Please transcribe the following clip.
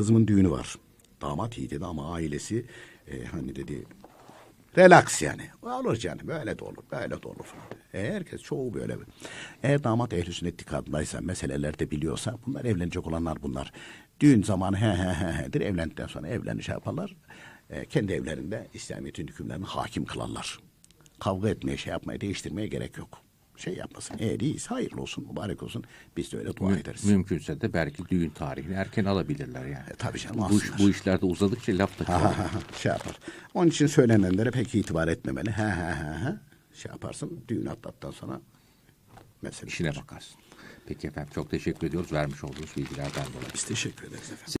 Kızımın düğünü var. Damat iyi dedi ama ailesi e, hani dedi relax yani. Olur canım böyle de olur böyle de olur falan. E, herkes çoğu böyle. Eğer damat ehli sünnet kadındaysa meselelerde biliyorsa bunlar evlenecek olanlar bunlar. Düğün zamanı he he he he'dir evlendikten sonra evleniş şey yaparlar. E, kendi evlerinde İslamiyet'in hükümlerini hakim kılarlar. Kavga etmeye şey yapmaya değiştirmeye gerek yok şey yapmasın. Eğer iyiyse hayırlı olsun, mübarek olsun. Biz de öyle dua Mü- ederiz. Mümkünse de belki düğün tarihini erken alabilirler yani. E, tabii canım. Bu, bu işlerde uzadıkça laf da ha, şey yapar. Onun için söylenenlere pek itibar etmemeli. He he he he. Şey yaparsın düğün atlattan sonra mesela İşine bakarsın. Peki efendim çok teşekkür ediyoruz vermiş olduğunuz bilgilerden dolayı. Biz teşekkür ederiz efendim.